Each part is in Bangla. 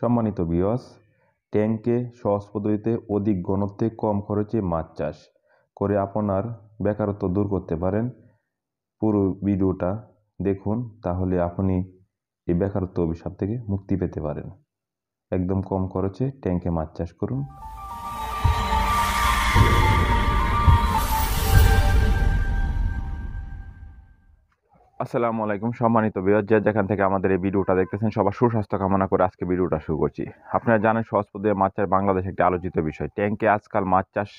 সম্মানিত বিয়স ট্যাঙ্কে সহজ পদ্ধতিতে অধিক ঘনত্বে কম খরচে মাছ চাষ করে আপনার বেকারত্ব দূর করতে পারেন পুরো ভিডিওটা দেখুন তাহলে আপনি এই বেকারত্ব অভিশাপ থেকে মুক্তি পেতে পারেন একদম কম খরচে ট্যাঙ্কে মাছ চাষ করুন আসসালামু আলাইকুম সম্মানিত বিয়ার যে যেখান থেকে আমাদের এই ভিডিওটা দেখতেছেন সবার সুস্বাস্থ্য কামনা করে আজকে ভিডিওটা শুরু করছি আপনারা জানেন সহজপদে পদ্ধতি মাছ চাষ বাংলাদেশ একটি আলোচিত বিষয় ট্যাঙ্কে আজকাল মাছ চাষ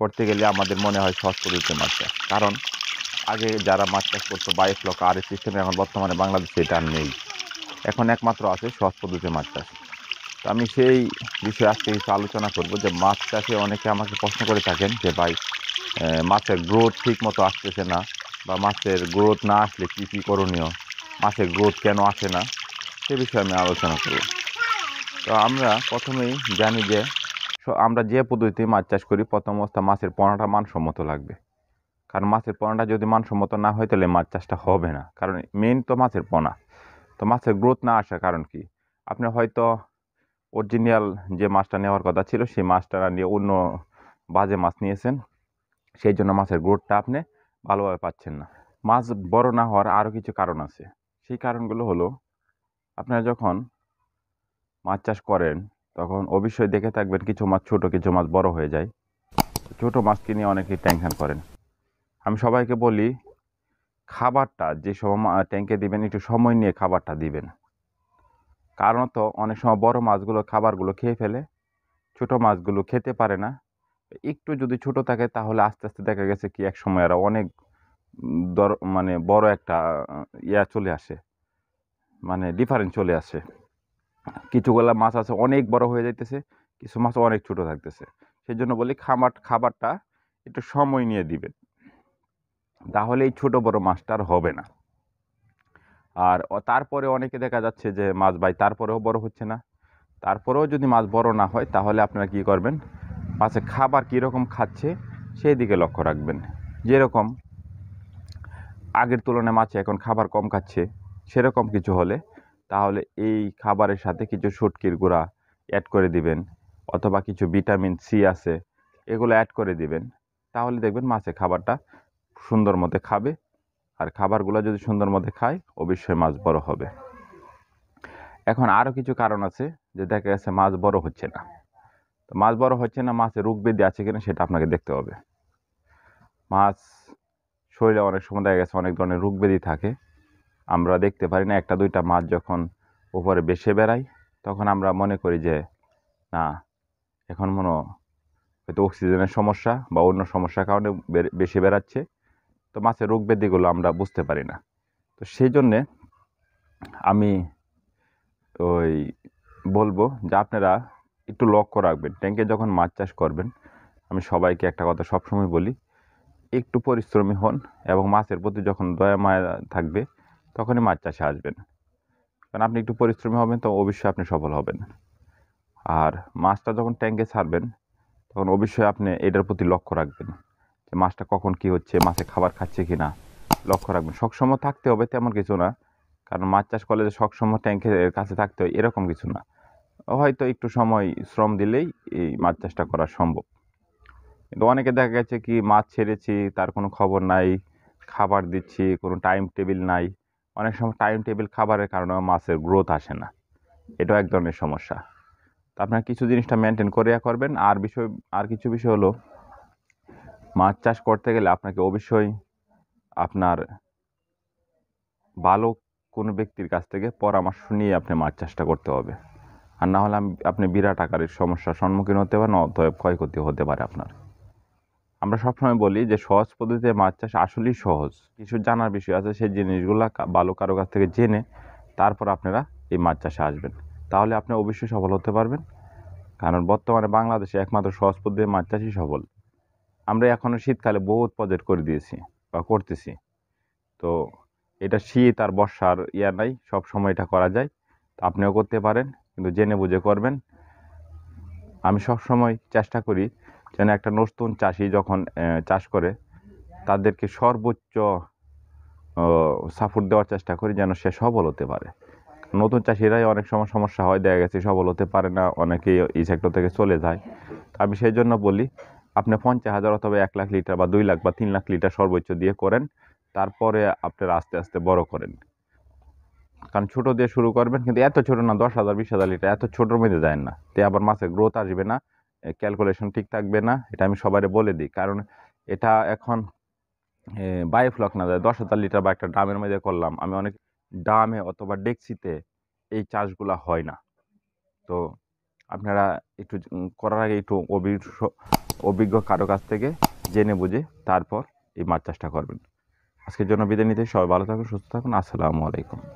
করতে গেলে আমাদের মনে হয় সহজ পদ্ধতিতে মাছ চাষ কারণ আগে যারা মাছ চাষ করতো বাইশ লক্ষ আর সিস্টেমে এখন বর্তমানে বাংলাদেশে এটা নেই এখন একমাত্র আছে সহজ পদ্ধতিতে মাছ চাষ তো আমি সেই বিষয়ে আজকে কিছু আলোচনা করবো যে মাছ চাষে অনেকে আমাকে প্রশ্ন করে থাকেন যে ভাই মাছের গ্রোথ ঠিক মতো আসতেছে না বা মাছের গ্রোথ না আসলে কী কী করণীয় মাছের গ্রোথ কেন আসে না সে বিষয়ে আমি আলোচনা করব তো আমরা প্রথমেই জানি যে আমরা যে পদ্ধতিতে মাছ চাষ করি প্রথম অবস্থা মাছের পোনাটা মানসম্মত লাগবে কারণ মাছের পোনাটা যদি মানসম্মত না হয় তাহলে মাছ চাষটা হবে না কারণ মেন তো মাছের পোনা তো মাছের গ্রোথ না আসার কারণ কি আপনি হয়তো অরিজিনাল যে মাছটা নেওয়ার কথা ছিল সেই মাছটা নিয়ে অন্য বাজে মাছ নিয়েছেন সেই জন্য মাছের গ্রোথটা আপনি ভালোভাবে পাচ্ছেন না মাছ বড় না হওয়ার আরও কিছু কারণ আছে সেই কারণগুলো হলো আপনারা যখন মাছ চাষ করেন তখন অবশ্যই দেখে থাকবেন কিছু মাছ ছোট কিছু মাছ বড় হয়ে যায় ছোট মাছকে নিয়ে অনেকেই ট্যাংশন করেন আমি সবাইকে বলি খাবারটা যে সময় ট্যাঙ্কে দিবেন একটু সময় নিয়ে খাবারটা দিবেন কারণত অনেক সময় বড় মাছগুলো খাবারগুলো খেয়ে ফেলে ছোট মাছগুলো খেতে পারে না একটু যদি ছোট থাকে তাহলে আস্তে আস্তে দেখা গেছে কি এক সময় আর অনেক দর মানে বড় একটা ইয়া চলে আসে মানে ডিফারেন্স চলে আসে কিছুগুলা মাছ আছে অনেক বড় হয়ে যাইতেছে কিছু মাছ অনেক ছোট থাকতেছে সেই জন্য বলি খামার খাবারটা একটু সময় নিয়ে দিবেন তাহলে এই ছোটো বড় মাছটা আর হবে না আর তারপরে অনেকে দেখা যাচ্ছে যে মাছ ভাই তারপরেও বড় হচ্ছে না তারপরেও যদি মাছ বড় না হয় তাহলে আপনারা কি করবেন বাচ্চা খাবার কীরকম খাচ্ছে সেই দিকে লক্ষ্য রাখবেন যেরকম আগের তুলনায় মাছে এখন খাবার কম খাচ্ছে সেরকম কিছু হলে তাহলে এই খাবারের সাথে কিছু সুটকির গুঁড়া অ্যাড করে দিবেন অথবা কিছু ভিটামিন সি আছে এগুলো অ্যাড করে দিবেন তাহলে দেখবেন মাছে খাবারটা সুন্দর মতে খাবে আর খাবারগুলো যদি সুন্দর মতে খায় অবশ্যই মাছ বড় হবে এখন আরও কিছু কারণ আছে যে দেখা গেছে মাছ বড় হচ্ছে না তো মাছ বড় হচ্ছে না মাছে রোগ বেদি আছে কিনা সেটা আপনাকে দেখতে হবে মাছ শরীরে অনেক সময় দেখা গেছে অনেক ধরনের রোগ ব্যাধি থাকে আমরা দেখতে পারি না একটা দুইটা মাছ যখন উপরে বেসে বেড়াই তখন আমরা মনে করি যে না এখন মনে হয়তো অক্সিজেনের সমস্যা বা অন্য সমস্যার কারণে বেশি বেড়াচ্ছে তো মাছের রোগ ব্যাধিগুলো আমরা বুঝতে পারি না তো সেই জন্যে আমি ওই বলবো যে আপনারা একটু লক্ষ্য রাখবেন ট্যাঙ্কে যখন মাছ চাষ করবেন আমি সবাইকে একটা কথা সবসময় বলি একটু পরিশ্রমী হন এবং মাছের প্রতি যখন দয়া মায়া থাকবে তখনই মাছ চাষে আসবেন কারণ আপনি একটু পরিশ্রমী হবেন তো অবশ্যই আপনি সফল হবেন আর মাছটা যখন ট্যাঙ্কে ছাড়বেন তখন অবশ্যই আপনি এটার প্রতি লক্ষ্য রাখবেন যে মাছটা কখন কি হচ্ছে মাছে খাবার খাচ্ছে কি না লক্ষ্য রাখবেন সবসময় থাকতে হবে তেমন কিছু না কারণ মাছ চাষ করলে যে সবসময় ট্যাঙ্কের কাছে থাকতে হয় এরকম কিছু না হয়তো একটু সময় শ্রম দিলেই এই মাছ চাষটা করা সম্ভব কিন্তু অনেকে দেখা গেছে কি মাছ ছেড়েছি তার কোনো খবর নাই খাবার দিচ্ছি কোনো টাইম টেবিল নাই অনেক সময় টাইম টেবিল খাবারের কারণে মাছের গ্রোথ আসে না এটাও এক ধরনের সমস্যা তো আপনার কিছু জিনিসটা মেনটেন করে করবেন আর বিষয় আর কিছু বিষয় হলো মাছ চাষ করতে গেলে আপনাকে অবশ্যই আপনার ভালো কোনো ব্যক্তির কাছ থেকে পরামর্শ নিয়ে আপনি মাছ চাষটা করতে হবে আর না হলে আপনি বিরাট আকারের সমস্যার সম্মুখীন হতে পারেন অতএব ক্ষয়ক্ষতি হতে পারে আপনার আমরা সবসময় বলি যে সহজ পদ্ধতিতে মাছ চাষ আসলেই সহজ কিছু জানার বিষয় আছে সেই জিনিসগুলো ভালো কারো কাছ থেকে জেনে তারপর আপনারা এই মাছ চাষে আসবেন তাহলে আপনি অবশ্যই সফল হতে পারবেন কারণ বর্তমানে বাংলাদেশে একমাত্র সহজ পদ্ধতিতে মাছ চাষই সফল আমরা এখনও শীতকালে বহুত প্রজেক্ট করে দিয়েছি বা করতেছি তো এটা শীত আর বর্ষার ইয়া নাই সব সময় এটা করা যায় তো আপনিও করতে পারেন কিন্তু জেনে বুঝে করবেন আমি সব সময় চেষ্টা করি যেন একটা নতুন চাষি যখন চাষ করে তাদেরকে সর্বোচ্চ সাপোর্ট দেওয়ার চেষ্টা করি যেন সে সবল হতে পারে নতুন চাষিরাই অনেক সময় সমস্যা হয় দেখা গেছে সবল হতে পারে না অনেকেই এই সেক্টর থেকে চলে যায় আমি সেই জন্য বলি আপনি পঞ্চাশ হাজার অথবা এক লাখ লিটার বা দুই লাখ বা তিন লাখ লিটার সর্বোচ্চ দিয়ে করেন তারপরে আপনারা আস্তে আস্তে বড় করেন কারণ ছোটো দিয়ে শুরু করবেন কিন্তু এত ছোটো না দশ হাজার বিশ হাজার লিটার এত ছোটোর মধ্যে যায় না তে আবার মাছের গ্রোথ আসবে না ক্যালকুলেশন ঠিক থাকবে না এটা আমি সবাই বলে দিই কারণ এটা এখন বায়োফ্লক না যায় দশ হাজার লিটার বা একটা ড্রামের মধ্যে করলাম আমি অনেক ড্রামে অথবা ডেকচিতে এই চাষগুলো হয় না তো আপনারা একটু করার আগে একটু অভিজ্ঞ কারো কাছ থেকে জেনে বুঝে তারপর এই মাছ চাষটা করবেন আজকের জন্য বিদায় নিতে সবাই ভালো থাকুন সুস্থ থাকুন আসসালামু আলাইকুম